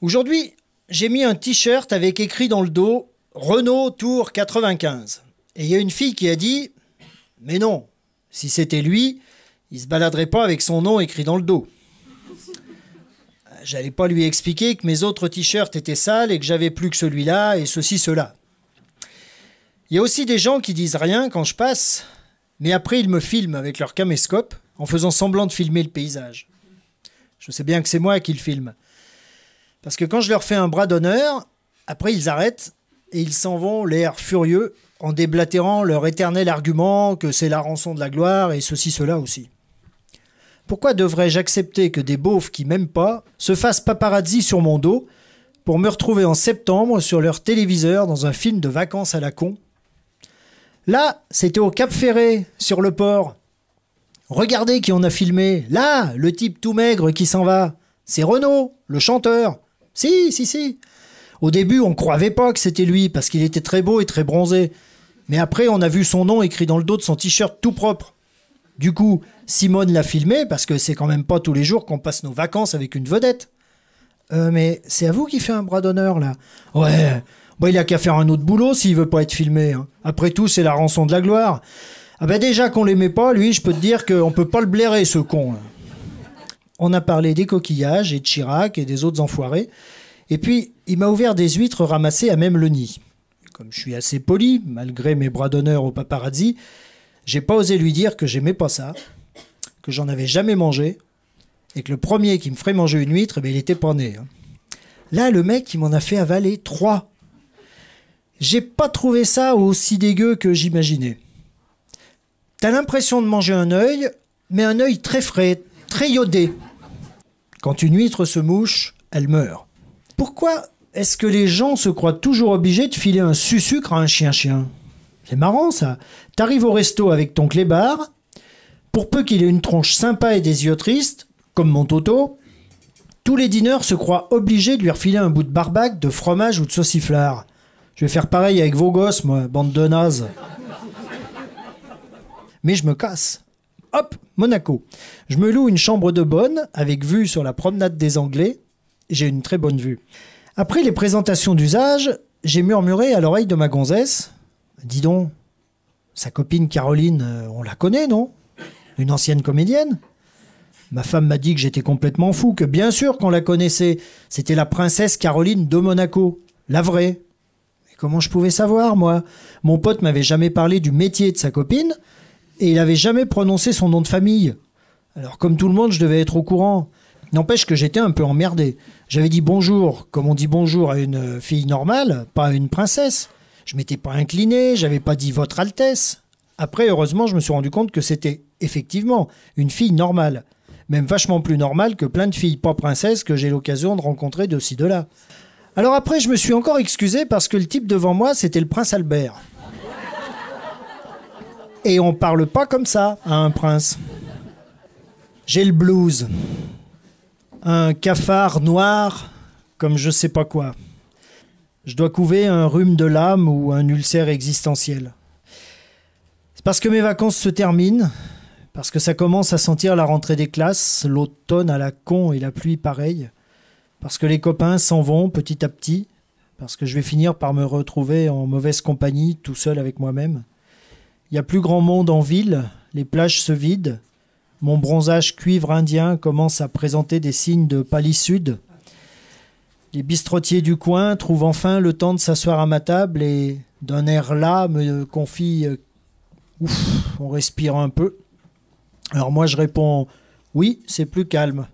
Aujourd'hui, j'ai mis un t-shirt avec écrit dans le dos Renault Tour 95. Et il y a une fille qui a dit Mais non, si c'était lui, il se baladerait pas avec son nom écrit dans le dos. Euh, j'allais pas lui expliquer que mes autres t-shirts étaient sales et que j'avais plus que celui-là et ceci, cela. Il y a aussi des gens qui disent rien quand je passe, mais après ils me filment avec leur caméscope en faisant semblant de filmer le paysage. Je sais bien que c'est moi qui le filme. Parce que quand je leur fais un bras d'honneur, après ils arrêtent et ils s'en vont l'air furieux en déblatérant leur éternel argument que c'est la rançon de la gloire et ceci, cela aussi. Pourquoi devrais-je accepter que des beaufs qui m'aiment pas se fassent paparazzi sur mon dos pour me retrouver en septembre sur leur téléviseur dans un film de vacances à la con Là, c'était au Cap Ferré, sur le port. Regardez qui on a filmé. Là, le type tout maigre qui s'en va. C'est Renaud, le chanteur. Si, si, si. Au début, on ne croyait pas que c'était lui parce qu'il était très beau et très bronzé. Mais après, on a vu son nom écrit dans le dos de son t-shirt tout propre. Du coup, Simone l'a filmé parce que c'est quand même pas tous les jours qu'on passe nos vacances avec une vedette. Euh, mais c'est à vous qui fait un bras d'honneur là. Ouais, Bon, il a qu'à faire un autre boulot s'il veut pas être filmé. Hein. Après tout, c'est la rançon de la gloire. Ah ben déjà qu'on l'aimait pas, lui, je peux te dire qu'on peut pas le blairer ce con on a parlé des coquillages et de Chirac et des autres enfoirés. Et puis, il m'a ouvert des huîtres ramassées à même le nid. Comme je suis assez poli, malgré mes bras d'honneur au paparazzi, j'ai pas osé lui dire que j'aimais pas ça, que j'en avais jamais mangé, et que le premier qui me ferait manger une huître, mais eh il était pas né. Hein. Là, le mec, il m'en a fait avaler trois. J'ai pas trouvé ça aussi dégueu que j'imaginais. T'as l'impression de manger un œil, mais un œil très frais, très iodé. Quand une huître se mouche, elle meurt. Pourquoi est-ce que les gens se croient toujours obligés de filer un sucre à un chien-chien C'est marrant ça. T'arrives au resto avec ton clébard, pour peu qu'il ait une tronche sympa et des yeux tristes, comme mon Toto, tous les dîneurs se croient obligés de lui refiler un bout de barbac, de fromage ou de sauciflard. Je vais faire pareil avec vos gosses, moi, bande de nazes. Mais je me casse. Hop, Monaco. Je me loue une chambre de bonne avec vue sur la promenade des Anglais. J'ai une très bonne vue. Après les présentations d'usage, j'ai murmuré à l'oreille de ma gonzesse Dis donc, sa copine Caroline, euh, on la connaît, non Une ancienne comédienne Ma femme m'a dit que j'étais complètement fou, que bien sûr qu'on la connaissait. C'était la princesse Caroline de Monaco, la vraie. comment je pouvais savoir, moi Mon pote m'avait jamais parlé du métier de sa copine et il n'avait jamais prononcé son nom de famille. Alors comme tout le monde, je devais être au courant. N'empêche que j'étais un peu emmerdé. J'avais dit bonjour, comme on dit bonjour à une fille normale, pas à une princesse. Je m'étais pas incliné, j'avais pas dit Votre Altesse. Après, heureusement, je me suis rendu compte que c'était effectivement une fille normale, même vachement plus normale que plein de filles pas princesses que j'ai l'occasion de rencontrer de ci de là. Alors après, je me suis encore excusé parce que le type devant moi, c'était le prince Albert. Et on parle pas comme ça à un prince. J'ai le blues. Un cafard noir comme je sais pas quoi. Je dois couver un rhume de l'âme ou un ulcère existentiel. C'est parce que mes vacances se terminent, parce que ça commence à sentir la rentrée des classes, l'automne à la con et la pluie pareille, parce que les copains s'en vont petit à petit, parce que je vais finir par me retrouver en mauvaise compagnie tout seul avec moi-même. Il n'y a plus grand monde en ville, les plages se vident, mon bronzage cuivre indien commence à présenter des signes de palissade. Les bistrotiers du coin trouvent enfin le temps de s'asseoir à ma table et, d'un air là, me confient euh, Ouf, on respire un peu. Alors moi je réponds Oui, c'est plus calme.